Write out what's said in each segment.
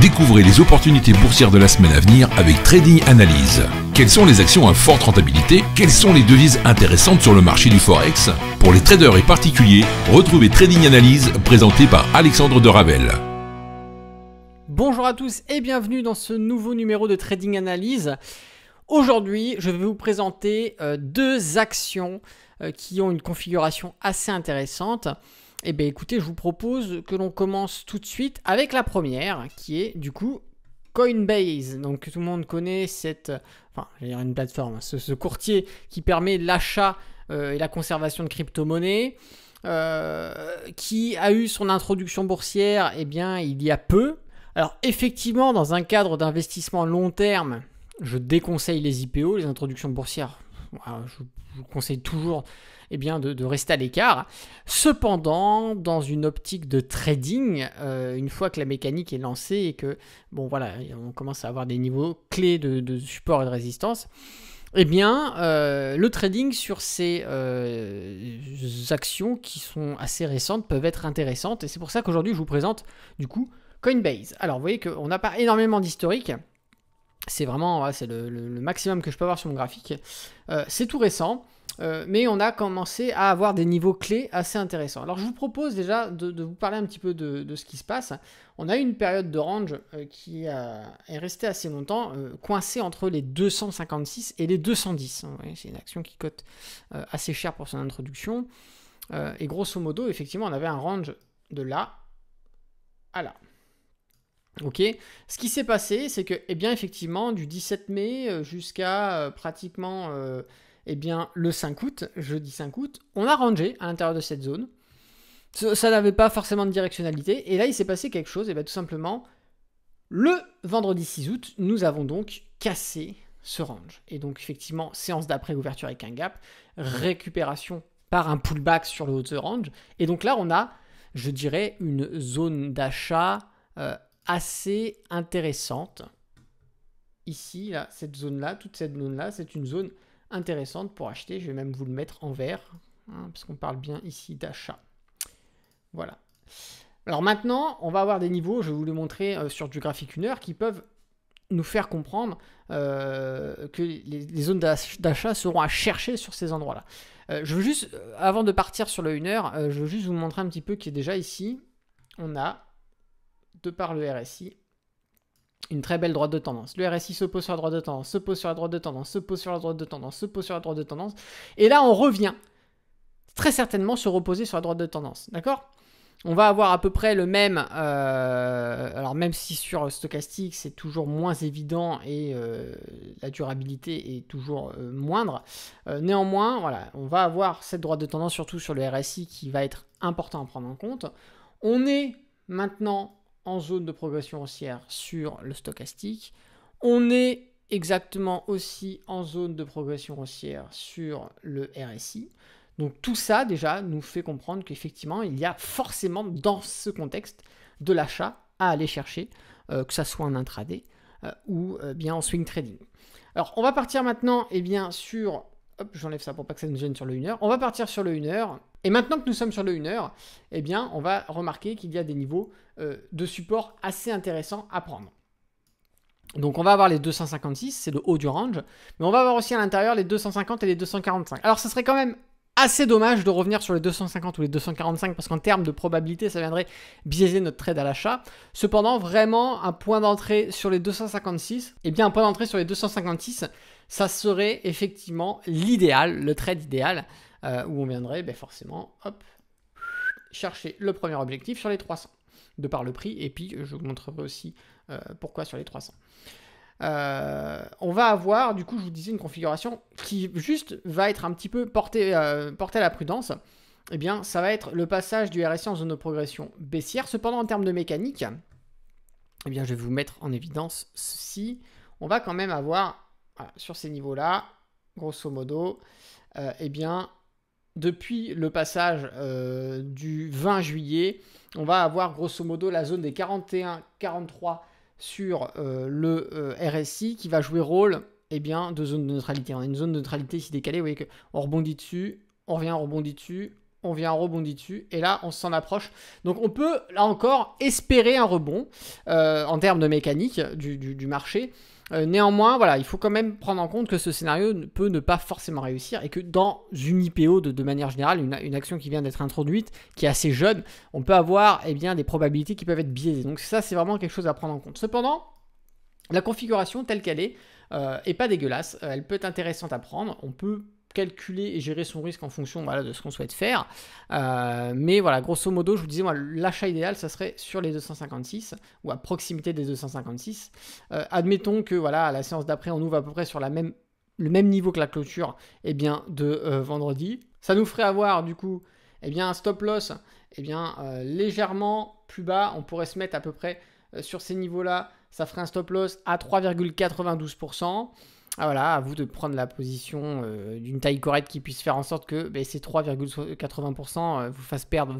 Découvrez les opportunités boursières de la semaine à venir avec Trading Analyse. Quelles sont les actions à forte rentabilité Quelles sont les devises intéressantes sur le marché du Forex Pour les traders et particuliers, retrouvez Trading Analyse présenté par Alexandre de Ravel. Bonjour à tous et bienvenue dans ce nouveau numéro de Trading Analyse. Aujourd'hui, je vais vous présenter euh, deux actions euh, qui ont une configuration assez intéressante. Eh bien écoutez, je vous propose que l'on commence tout de suite avec la première, qui est du coup Coinbase. Donc tout le monde connaît cette, enfin, je dire une plateforme, ce, courtier qui permet l'achat euh, et la conservation de crypto-monnaies. Euh, qui a eu son introduction boursière eh bien, il y a peu. Alors effectivement, dans un cadre d'investissement long terme, je déconseille les IPO, les introductions boursières. Ah, je vous conseille toujours eh bien, de, rester à l'écart. Cependant, dans une optique de trading, euh, une fois que la mécanique est lancée et que bon voilà, on commence à avoir des niveaux clés de, support et de résistance, eh bien, euh, le trading sur ces euh, actions qui sont assez récentes peuvent être intéressantes. Et c'est pour ça qu'aujourd'hui, je vous présente du coup Coinbase. Alors, vous voyez qu'on n'a pas énormément d'historique c'est vraiment c'est le, maximum que je peux avoir sur mon graphique. Euh, c'est tout récent, euh, mais on a commencé à avoir des niveaux clés assez intéressants. Alors je vous propose déjà de, vous parler un petit peu de, ce qui se passe. On a eu une période de range euh, qui est restée assez longtemps coincée entre les 256 et les 210. C'est une action qui cote assez cher pour son introduction. et grosso modo, effectivement, on avait un range de là à là. Ok, ce qui s'est passé, c'est que, eh bien, effectivement, du 17 mai euh, jusqu'à euh, pratiquement, euh, eh bien, le 5 août, jeudi 5 août, on a rangé à l'intérieur de cette zone. Ça, n'avait pas forcément de directionnalité. Et là, il s'est passé quelque chose. Et eh bien, tout simplement, le vendredi 6 août, nous avons donc cassé ce range. Et donc, effectivement, séance d'après ouverture avec un gap, récupération par un pullback sur le haut de ce range. Et donc là, on a, je dirais, une zone d'achat assez intéressante. Ici, là, cette zone-là, toute cette zone-là, c'est une zone intéressante pour acheter. Je vais même vous le mettre en vert, hein, parce qu'on parle bien ici d'achat. Voilà. Alors maintenant, on va avoir des niveaux, je vais vous les montrer euh, sur du graphique 1 heure, qui peuvent nous faire comprendre euh, que les, zones d'achat seront à chercher sur ces endroits-là. Euh, je veux juste, avant de partir sur le 1 heure, je veux juste vous montrer un petit peu qui est déjà ici. On a de par le RSI, une très belle droite de tendance. Le RSI se pose sur la droite de tendance, se pose sur la droite de tendance, se pose sur la droite de tendance, se pose sur la droite de tendance. Et là, on revient très certainement se reposer sur la droite de tendance. D'accord on va avoir à peu près le même, euh, alors même si sur stochastique c'est toujours moins évident et euh, la durabilité est toujours euh, moindre, néanmoins voilà, on va avoir cette droite de tendance surtout sur le RSI qui va être important à prendre en compte. On est maintenant en zone de progression haussière sur le stochastique. On est exactement aussi en zone de progression haussière sur le RSI. Donc tout ça déjà nous fait comprendre qu'effectivement il y a forcément dans ce contexte de l'achat à aller chercher, euh, que ça soit en intraday euh, ou euh, bien en swing trading. Alors on va partir maintenant et eh bien sur hop j'enlève ça pour pas que ça nous gêne sur le 1h. On va partir sur le 1 heure. Et maintenant que nous sommes sur le 1 h eh bien, on va remarquer qu'il y a des niveaux euh, de support assez intéressants à prendre. Donc on va avoir les 256, c'est le haut du range, mais on va avoir aussi à l'intérieur les 250 et les 245. Alors ce serait quand même assez dommage de revenir sur les 250 ou les 245 parce qu'en termes de probabilité, ça viendrait biaiser notre trade à l'achat. Cependant, vraiment, un point d'entrée sur les 256, eh bien un point d'entrée sur les 256, ça serait effectivement l'idéal, le trade idéal. Euh, où on viendrait ben forcément hop, chercher le premier objectif sur les 300, de par le prix, et puis je vous montrerai aussi euh, pourquoi sur les 300. Euh, on va avoir, du coup, je vous disais, une configuration qui juste va être un petit peu portée, portée à la prudence. Eh bien, ça va être le passage du RSI en zone de progression baissière. Cependant, en termes de mécanique, eh bien, je vais vous mettre en évidence ceci. On va quand même avoir, sur ces niveaux-là, grosso modo, euh, eh bien, depuis le passage euh, du 20 juillet, on va avoir grosso modo la zone des 41-43 sur euh, le euh, RSI qui va jouer rôle eh bien, de zone de neutralité. On hein. a une zone de neutralité ici décalée, vous voyez qu'on rebondit dessus, on revient, on rebondit dessus, on vient, on rebondit dessus, et là on s'en approche. Donc on peut là encore espérer un rebond en termes de mécanique du marché. Euh, néanmoins, voilà, il faut quand même prendre en compte que ce scénario peut ne pas forcément réussir et que dans une IPO de, manière générale, une, action qui vient d'être introduite, qui est assez jeune, on peut avoir eh bien, des probabilités qui peuvent être biaisées. Donc ça, c'est vraiment quelque chose à prendre en compte. Cependant, la configuration telle qu'elle est n'est euh, est pas dégueulasse. Euh, elle peut être intéressante à prendre. On peut calculer et gérer son risque en fonction de ce qu'on souhaite faire. Euh, mais voilà, grosso modo, je vous disais, l'achat idéal, ça serait sur les 256 ou à proximité des 256. Euh, admettons que voilà, à la séance d'après, on ouvre à peu près sur le même niveau que la clôture eh bien, de euh, vendredi. Ça nous ferait avoir du coup eh bien, un stop loss eh bien, légèrement plus bas. On pourrait se mettre à peu près sur ces niveaux-là. Ça ferait un stop loss à 3,92%. Ah, voilà, à vous de prendre la position euh, d'une taille correcte qui puisse faire en sorte que ben, ces 3,80% euh, vous fassent perdre,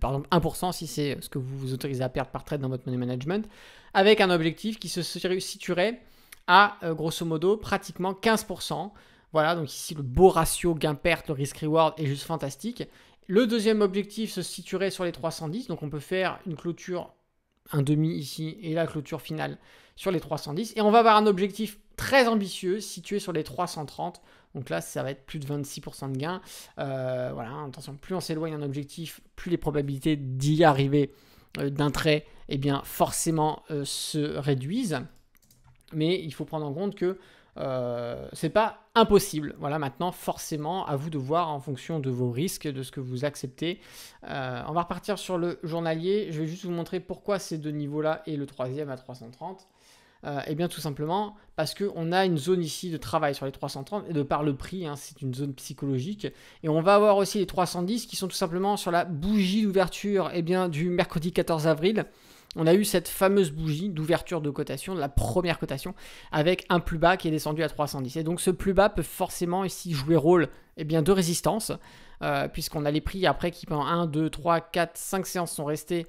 par exemple, 1% si c'est ce que vous vous autorisez à perdre par trade dans votre money management, avec un objectif qui se situerait à, euh, grosso modo, pratiquement 15%. Voilà, donc ici, le beau ratio gain-perte, le risk-reward est juste fantastique. Le deuxième objectif se situerait sur les 310, donc on peut faire une clôture un demi ici et la clôture finale sur les 310. Et on va avoir un objectif très ambitieux, situé sur les 330. Donc là, ça va être plus de 26% de gain. Euh, voilà, attention, plus on s'éloigne d'un objectif, plus les probabilités d'y arriver euh, d'un trait, eh bien, forcément, euh, se réduisent. Mais il faut prendre en compte que c'est pas impossible. Voilà, maintenant, forcément, à vous de voir en fonction de vos risques, de ce que vous acceptez. on va repartir sur le journalier. Je vais juste vous montrer pourquoi ces deux niveaux-là et le troisième à 330 et euh, eh bien, tout simplement parce qu'on a une zone ici de travail sur les 330 et de par le prix, hein, c'est une zone psychologique. Et on va avoir aussi les 310 qui sont tout simplement sur la bougie d'ouverture eh bien, du mercredi 14 avril on a eu cette fameuse bougie d'ouverture de cotation, de la première cotation, avec un plus bas qui est descendu à 310. Et donc ce plus bas peut forcément ici jouer rôle eh bien, de résistance, euh, puisqu'on a les prix après qui pendant 1, 2, 3, 4, 5 séances sont restés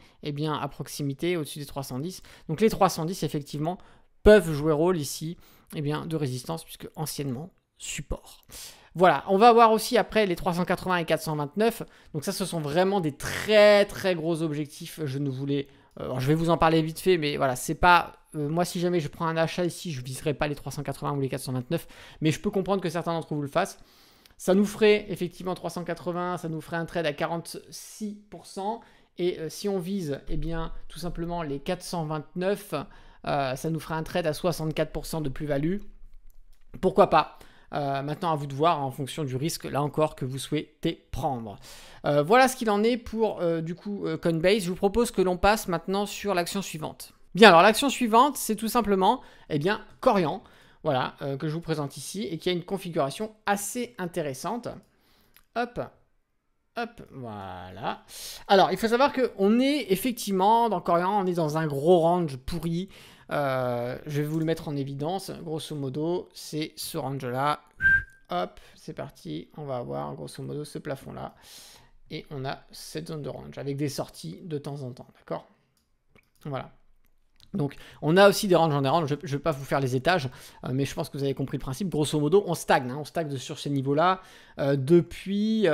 à proximité au-dessus des 310. Donc les 310 effectivement peuvent jouer rôle ici et eh bien, de résistance, puisque anciennement support. Voilà, on va voir aussi après les 380 et 429. Donc ça, ce sont vraiment des très très gros objectifs. Je ne voulais... Euh, je vais vous en parler vite fait, mais voilà, c'est pas... Euh, moi, si jamais je prends un achat ici, je viserai pas les 380 ou les 429, mais je peux comprendre que certains d'entre vous le fassent. Ça nous ferait effectivement 380, ça nous ferait un trade à 46%. Et euh, si on vise, eh bien, tout simplement les 429, euh, ça nous fera un trade à 64% de plus-value. Pourquoi pas euh, maintenant à vous de voir en fonction du risque là encore que vous souhaitez prendre. Euh, voilà ce qu'il en est pour du coup Coinbase. Je vous propose que l'on passe maintenant sur l'action suivante. Bien alors l'action suivante c'est tout simplement eh bien Corian voilà que je vous présente ici et qui a une configuration assez intéressante. Hop Hop, voilà. Alors, il faut savoir qu'on est effectivement dans Corian, on est dans un gros range pourri. Euh, je vais vous le mettre en évidence. Grosso modo, c'est ce range-là. Hop, c'est parti. On va avoir grosso modo ce plafond-là. Et on a cette zone de range avec des sorties de temps en temps. D'accord Voilà. Donc, on a aussi des ranges en dérange. Je ne vais pas vous faire les étages, euh, mais je pense que vous avez compris le principe. Grosso modo, on stagne. Hein. on stagne sur ces niveaux-là euh, depuis.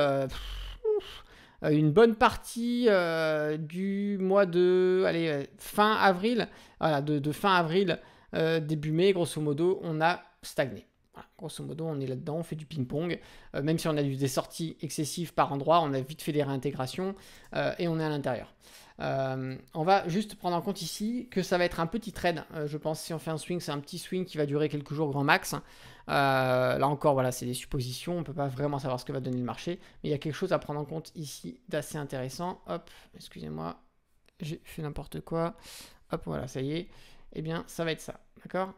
Euh, une bonne partie euh, du mois de allez, euh, fin avril, voilà, de, fin avril, début mai, grosso modo, on a stagné. grosso modo, on est là-dedans, on fait du ping-pong. même si on a eu des sorties excessives par endroit, on a vite fait des réintégrations et on est à l'intérieur. on va juste prendre en compte ici que ça va être un petit trade. je pense si on fait un swing, c'est un petit swing qui va durer quelques jours grand max. Euh, là encore, voilà, c'est des suppositions, on ne peut pas vraiment savoir ce que va donner le marché, mais il y a quelque chose à prendre en compte ici d'assez intéressant. Hop, excusez-moi, j'ai fait n'importe quoi. Hop, voilà, ça y est. Eh bien, ça va être ça, d'accord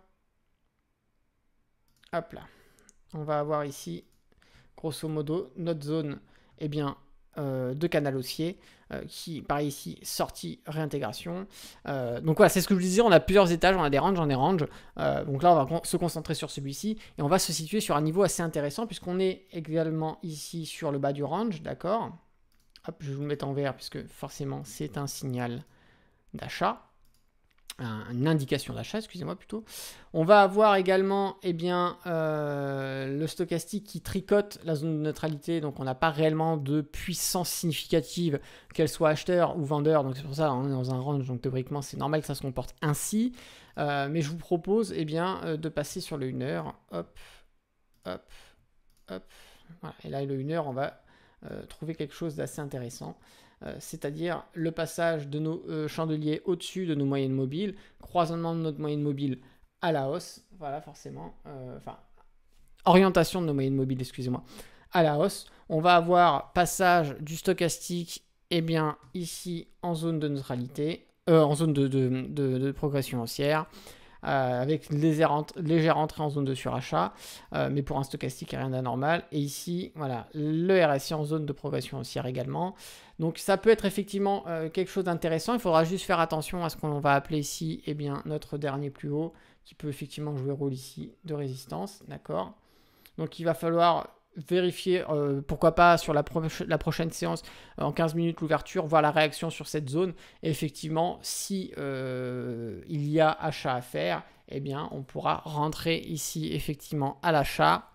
Hop là. On va avoir ici, grosso modo, notre zone, eh bien, euh, de Canal Haussier, euh, qui, pareil ici, sortie, réintégration. Euh, donc voilà, c'est ce que je vous disais, on a plusieurs étages, on a des ranges, on range donc là, on va se concentrer sur celui-ci, et on va se situer sur un niveau assez intéressant, puisqu'on est également ici sur le bas du range, d'accord Hop, je vais vous le mettre en vert, puisque forcément, c'est un signal d'achat une indication d'achat, excusez-moi plutôt. On va avoir également eh bien, euh, le stochastique qui tricote la zone de neutralité, donc on n'a pas réellement de puissance significative, qu'elle soit acheteur ou vendeur, donc c'est pour ça qu'on est dans un range, donc théoriquement c'est normal que ça se comporte ainsi. Euh, mais je vous propose eh bien, euh, de passer sur le 1 heure, hop, hop, hop. Et là, le 1 heure, on va euh, trouver quelque chose d'assez intéressant, euh, c'est-à-dire le passage de nos euh, chandeliers au-dessus de nos moyennes mobiles, croisement de notre moyenne mobile à la hausse, voilà forcément, enfin, orientation de nos moyennes mobiles, excusez-moi, à la hausse. On va avoir passage du stochastique, et eh bien, ici en zone de neutralité, en zone de progression haussière. Euh, avec légère, entrée en zone de surachat, euh, mais pour un stochastique, rien d'anormal. Et ici, voilà, le RSI en zone de progression haussière également. Donc ça peut être effectivement euh, quelque chose d'intéressant, il faudra juste faire attention à ce qu'on va appeler ici eh bien, notre dernier plus haut, qui peut effectivement jouer rôle ici de résistance, d'accord Donc il va falloir vérifier, euh, pourquoi pas sur la, prochaine séance, euh, en 15 minutes l'ouverture, voir la réaction sur cette zone. effectivement, si euh, il y a achat à faire, et eh bien, on pourra rentrer ici effectivement à l'achat.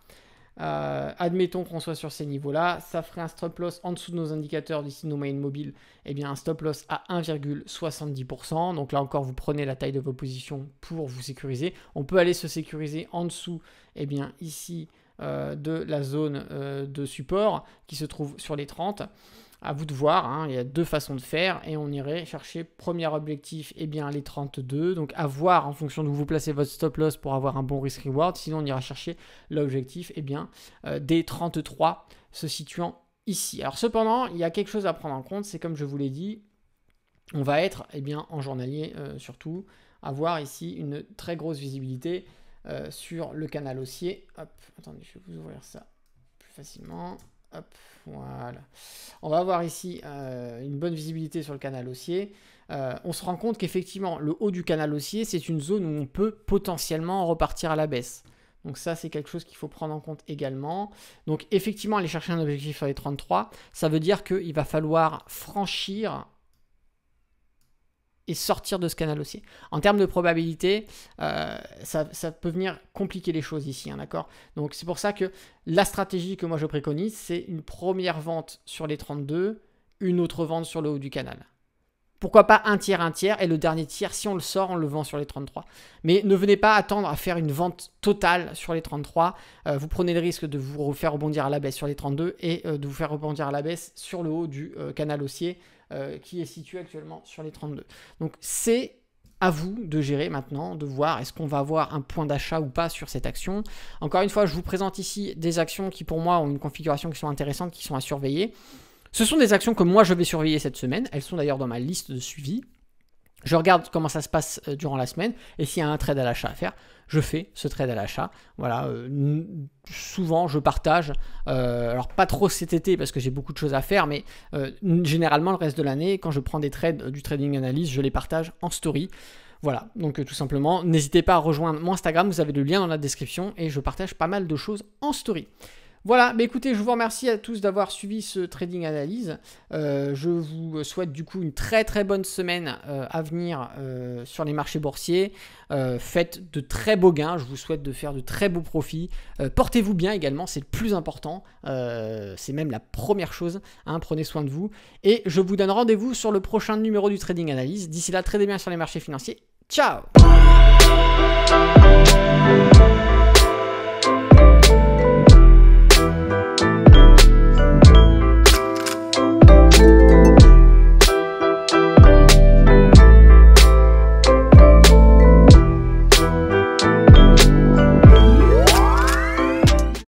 admettons qu'on soit sur ces niveaux-là, ça ferait un stop loss en dessous de nos indicateurs d'ici nos moyennes mobiles, Et eh bien un stop loss à 1,70%. Donc là encore, vous prenez la taille de vos positions pour vous sécuriser. On peut aller se sécuriser en dessous, Et eh bien ici euh, de la zone euh, de support qui se trouve sur les 30 à vous de voir, hein, il y a deux façons de faire, et on irait chercher premier objectif, et eh bien les 32, donc à voir en fonction de où vous placez votre stop loss pour avoir un bon risk reward, sinon on ira chercher l'objectif, et eh bien euh, des 33 se situant ici. Alors cependant, il y a quelque chose à prendre en compte, c'est comme je vous l'ai dit, on va être, et eh bien en journalier surtout, avoir ici une très grosse visibilité euh, sur le canal haussier. attendez, je vais vous ouvrir ça plus facilement. voilà. On va avoir ici euh, une bonne visibilité sur le canal haussier. Euh, on se rend compte qu'effectivement, le haut du canal haussier, c'est une zone où on peut potentiellement repartir à la baisse. Donc ça, c'est quelque chose qu'il faut prendre en compte également. Donc effectivement, aller chercher un objectif sur les 33, ça veut dire qu'il va falloir franchir et sortir de ce canal haussier. En termes de probabilité, euh, ça, peut venir compliquer les choses ici, hein, d'accord Donc c'est pour ça que la stratégie que moi je préconise, c'est une première vente sur les 32, une autre vente sur le haut du canal. Pourquoi pas un tiers, un tiers, et le dernier tiers, si on le sort, on le vend sur les 33. Mais ne venez pas attendre à faire une vente totale sur les 33. Euh, vous prenez le risque de vous faire rebondir à la baisse sur les 32 et euh, de vous faire rebondir à la baisse sur le haut du canal haussier euh, qui est situé actuellement sur les 32. Donc c'est à vous de gérer maintenant, de voir est-ce qu'on va avoir un point d'achat ou pas sur cette action. Encore une fois, je vous présente ici des actions qui pour moi ont une configuration qui sont intéressantes, qui sont à surveiller. Ce sont des actions que moi je vais surveiller cette semaine, elles sont d'ailleurs dans ma liste de suivi. Je regarde comment ça se passe euh, durant la semaine et s'il y a un trade à l'achat à faire, je fais ce trade à l'achat. Voilà, euh, souvent je partage, euh, alors pas trop cet été parce que j'ai beaucoup de choses à faire, mais généralement le reste de l'année, quand je prends des trades du trading analyse, je les partage en story. Voilà, donc tout simplement, n'hésitez pas à rejoindre mon Instagram, vous avez le lien dans la description et je partage pas mal de choses en story. Voilà, mais écoutez, je vous remercie à tous d'avoir suivi ce trading analyse. Euh, je vous souhaite du coup une très très bonne semaine euh, à venir euh, sur les marchés boursiers. faites de très beaux gains, je vous souhaite de faire de très beaux profits. Portez-vous bien également, c'est le plus important. c'est même la première chose. Hein, prenez soin de vous. Et je vous donne rendez-vous sur le prochain numéro du trading analyse. D'ici là, tradez bien sur les marchés financiers. Ciao